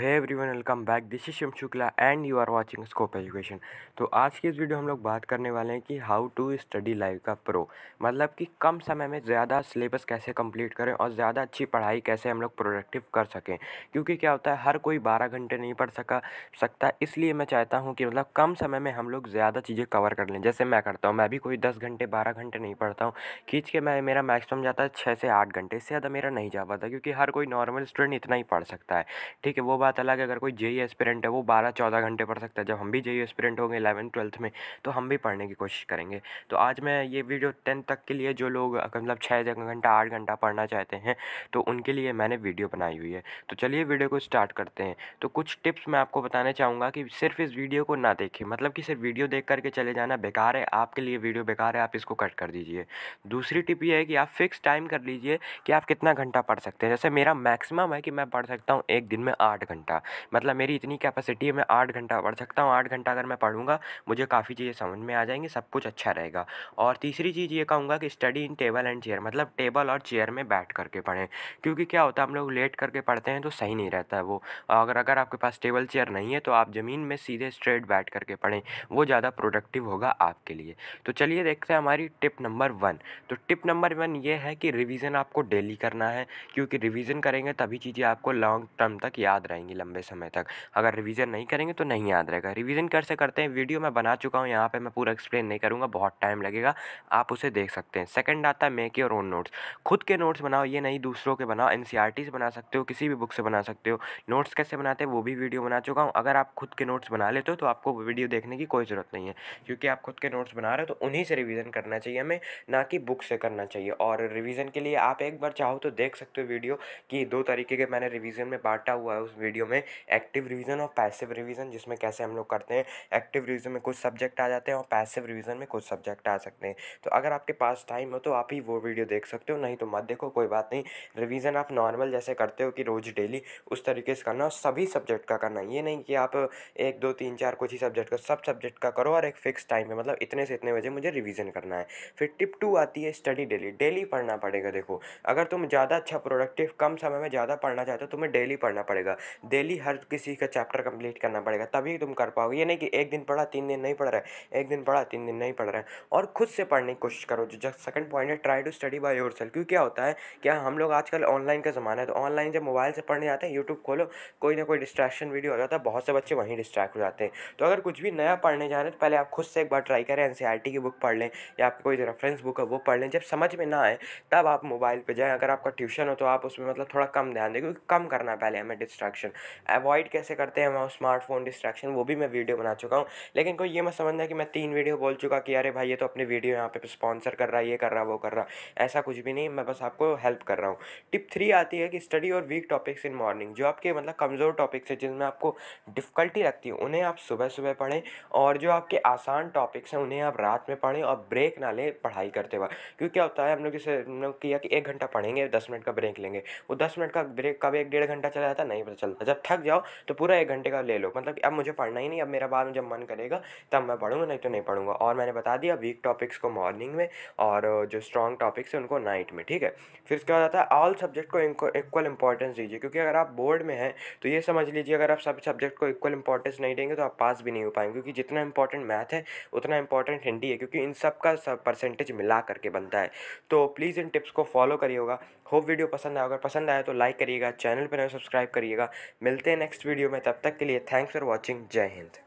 है everyone welcome back this is शम Shukla and you are watching Scope Education तो आज की इस वीडियो हम लोग बात करने वाले हैं कि हाउ टू स्टडी लाइव का प्रो मतलब कि कम समय में ज़्यादा सिलेबस कैसे कंप्लीट करें और ज़्यादा अच्छी पढ़ाई कैसे हम लोग प्रोडक्टिव कर सकें क्योंकि क्या होता है हर कोई बारह घंटे नहीं पढ़ सका सकता इसलिए मैं चाहता हूँ कि मतलब कम समय में हम लोग ज़्यादा चीज़ें कवर कर लें जैसे मैं करता हूँ मैं भी कोई दस घंटे बारह घंटे नहीं पढ़ता हूँ खींच के मैं मेरा मैक्सिमम जाता है छः से आठ घंटे इससे ज़्यादा मेरा नहीं जा पाता क्योंकि हर कोई नॉर्मल स्टूडेंट इतना ही पढ़ सकता है ठीक है वो बात बात अलग है अगर कोई जेई एस्पिरेंट e है वो बारह चौदह घंटे पढ़ सकता है जब हम भी जेई एस्पिरेंट e होंगे इलेवन ट्वेल्थ में तो हम भी पढ़ने की कोशिश करेंगे तो आज मैं ये वीडियो टेंथ तक के लिए जो लोग मतलब छः घंटा आठ घंटा पढ़ना चाहते हैं तो उनके लिए मैंने वीडियो बनाई हुई है तो चलिए वीडियो को स्टार्ट करते हैं तो कुछ टिप्स मैं आपको बताना चाहूँगा कि सिर्फ इस वीडियो को ना देखें मतलब कि सिर्फ वीडियो देख करके चले जाना बेकार है आपके लिए वीडियो बेकार है आप इसको कट कर दीजिए दूसरी टिप ये है कि आप फिक्स टाइम कर लीजिए कि आप कितना घंटा पढ़ सकते हैं जैसे मेरा मैक्सिमम है कि मैं पढ़ सकता हूँ एक दिन में आठ घंटे घंटा मतलब मेरी इतनी कैपेसिटी है मैं आठ घंटा पढ़ सकता हूँ आठ घंटा अगर मैं पढ़ूँगा मुझे काफ़ी चीज़ें समझ में आ जाएंगी सब कुछ अच्छा रहेगा और तीसरी चीज़ ये कहूँगा कि study in table and chair मतलब टेबल और चेयर में बैठ करके पढ़ें क्योंकि क्या होता है हम लोग लेट करके पढ़ते हैं तो सही नहीं रहता है वो अगर अगर आपके पास टेबल चेयर नहीं है तो आप ज़मीन में सीधे स्ट्रेट बैठ करके पढ़ें वो ज़्यादा प्रोडक्टिव होगा आपके लिए तो चलिए देखते हैं हमारी टिप नंबर वन तो टिप नंबर वन ये है कि रिवीजन आपको डेली करना है क्योंकि रिवीजन करेंगे तभी चीज़ें आपको लॉन्ग टर्म तक याद रहेंगी रहेंगी लंबे समय तक अगर रिवीजन नहीं करेंगे तो नहीं याद रहेगा रिवीजन कर से करते हैं वीडियो मैं बना चुका हूँ यहाँ पर मैं पूरा एक्सप्लेन नहीं करूँगा बहुत टाइम लगेगा आप उसे देख सकते हैं सेकेंड आता है मेक योर ओन नोट्स खुद के नोट्स बनाओ ये नहीं दूसरों के बनाओ एन से e बना सकते हो किसी भी बुक से बना सकते हो नोट्स कैसे बनाते हैं वो भी वीडियो बना चुका हूँ अगर आप खुद के नोट्स बना लेते हो तो आपको वीडियो देखने की कोई ज़रूरत नहीं है क्योंकि आप खुद के नोट्स बना रहे हो तो उन्हीं से रिवीजन करना चाहिए हमें ना कि बुक से करना चाहिए और रिवीजन के लिए आप एक बार चाहो तो देख सकते हो वीडियो कि दो तरीके के मैंने रिवीजन में बांटा हुआ है उस वीडियो वीडियो में एक्टिव रिवीजन और पैसिव रिवीजन जिसमें कैसे हम लोग करते हैं एक्टिव रिवीजन में कुछ सब्जेक्ट आ जाते हैं और पैसिव रिवीजन में कुछ सब्जेक्ट आ सकते हैं तो अगर आपके पास टाइम हो तो आप ही वो वीडियो देख सकते हो नहीं तो मत देखो कोई बात नहीं रिवीजन आप नॉर्मल जैसे करते हो कि रोज़ डेली उस तरीके से करना सभी सब्जेक्ट का करना ये नहीं कि आप एक दो तीन चार कुछ ही सब्जेक्ट का सब सब्जेक्ट का करो और एक फिक्स टाइम है मतलब इतने से इतने बजे मुझे रिवीजन करना है फिर टिप टू आती है स्टडी डेली डेली पढ़ना पड़ेगा देखो अगर तुम ज़्यादा अच्छा प्रोडक्टिव कम समय में ज़्यादा पढ़ना चाहते हो तुम्हें डेली पढ़ना पड़ेगा डेली हर किसी का चैप्टर कंप्लीट करना पड़ेगा तभी तुम कर पाओगे ये नहीं कि एक दिन पढ़ा तीन दिन नहीं पढ़ रहा है एक दिन पढ़ा तीन दिन नहीं पढ़ रहा है और खुद से पढ़ने की कोशिश करो जो सेकंड पॉइंट है try to study by yourself क्योंकि क्या होता है क्या हम लोग आजकल ऑनलाइन का ज़माना है तो ऑनलाइन जब मोबाइल से पढ़ने जाते हैं यूट्यूब खोलो कोई ना कोई डिस्ट्रैक्शन वीडियो हो जाता है बहुत से बच्चे वहीं डिस्ट्रैक्ट हो जाते हैं तो अगर कुछ भी नया पढ़ने जा रहे हैं तो पहले आप खुद से एक बार ट्राई करें एन की बुक पढ़ लें या आपकी कोई रेफरेंस बुक है वो पढ़ लें जब समझ में ना आए तब आप मोबाइल पर जाएँ अगर आपका ट्यूशन हो तो आप उसमें मतलब थोड़ा कम ध्यान दें क्योंकि कम करना है पहले हमें डिस्ट्रैक्शन अवॉइड कैसे करते हैं हम स्मार्टफोन डिस्ट्रैक्शन वो भी मैं वीडियो बना चुका हूँ लेकिन कोई ये मत समझना कि मैं तीन वीडियो बोल चुका कि अरे भाई ये तो अपने वीडियो यहाँ पे स्पॉन्सर कर रहा है ये कर रहा वो कर रहा ऐसा कुछ भी नहीं मैं बस आपको हेल्प कर रहा हूँ टिप थ्री आती है कि स्टडी और वीक टॉपिक्स इन मॉर्निंग जो आपके मतलब कमज़ोर टॉपिक्स हैं जिनमें आपको डिफ़िकल्टी लगती है उन्हें आप सुबह सुबह पढ़ें और जो आपके आसान टॉपिक्स हैं उन्हें आप रात में पढ़ें और ब्रेक ना लें पढ़ाई करते वक्त क्योंकि क्या होता है हम लोग इसे हम लोग किया कि एक घंटा पढ़ेंगे दस मिनट का ब्रेक लेंगे वो दस मिनट का ब्रेक कब एक डेढ़ घंटा चला जाता नहीं पता चलता जब थक जाओ तो पूरा एक घंटे का ले लो मतलब अब मुझे पढ़ना ही नहीं अब मेरा बाद में जब मन करेगा तब मैं पढ़ूंगा नहीं तो नहीं पढ़ूंगा और मैंने बता दिया वीक टॉपिक्स को मॉर्निंग में और जो स्ट्रॉन्ग टॉपिक्स हैं उनको नाइट में ठीक है फिर उसके बाद आता है ऑल सब्जेक्ट को इक्वल इंपॉर्टेंस दीजिए क्योंकि अगर आप बोर्ड में हैं तो ये समझ लीजिए अगर आप सब सब्जेक्ट को इक्वल इंपॉर्टेंस नहीं देंगे तो आप पास भी नहीं हो पाएंगे क्योंकि जितना इंपॉर्टेंट मैथ है उतना इंपॉर्टेंट हिंदी है क्योंकि इन सब का सब परसेंटेज मिला करके बनता है तो प्लीज़ इन टिप्स को फॉलो करिएगा होप वीडियो पसंद आया अगर पसंद आया तो लाइक करिएगा चैनल पर सब्सक्राइब करिएगा मिलते हैं नेक्स्ट वीडियो में तब तक के लिए थैंक्स फॉर वॉचिंग जय हिंद